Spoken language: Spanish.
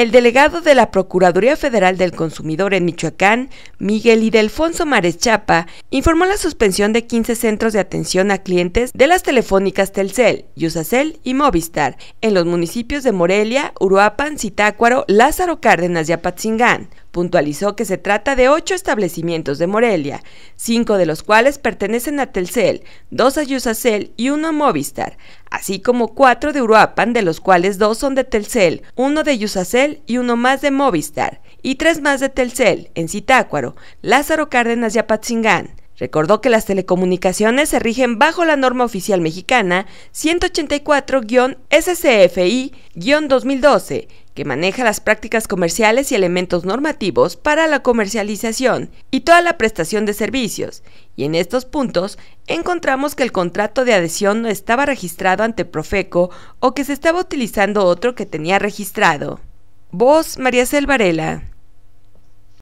El delegado de la Procuraduría Federal del Consumidor en Michoacán, Miguel Idelfonso Mares Chapa, informó la suspensión de 15 centros de atención a clientes de las telefónicas Telcel, Yusacel y Movistar en los municipios de Morelia, Uruapan, Citácuaro, Lázaro Cárdenas y Apatzingán Puntualizó que se trata de ocho establecimientos de Morelia, cinco de los cuales pertenecen a Telcel, dos a Yusacel y uno a Movistar, así como cuatro de Uruapan, de los cuales dos son de Telcel, uno de Yusacel y uno más de Movistar, y tres más de Telcel, en Citácuaro, Lázaro Cárdenas y Apatzingán. Recordó que las telecomunicaciones se rigen bajo la norma oficial mexicana 184-SCFI-2012, que maneja las prácticas comerciales y elementos normativos para la comercialización y toda la prestación de servicios, y en estos puntos encontramos que el contrato de adhesión no estaba registrado ante Profeco o que se estaba utilizando otro que tenía registrado. Voz María selvarela.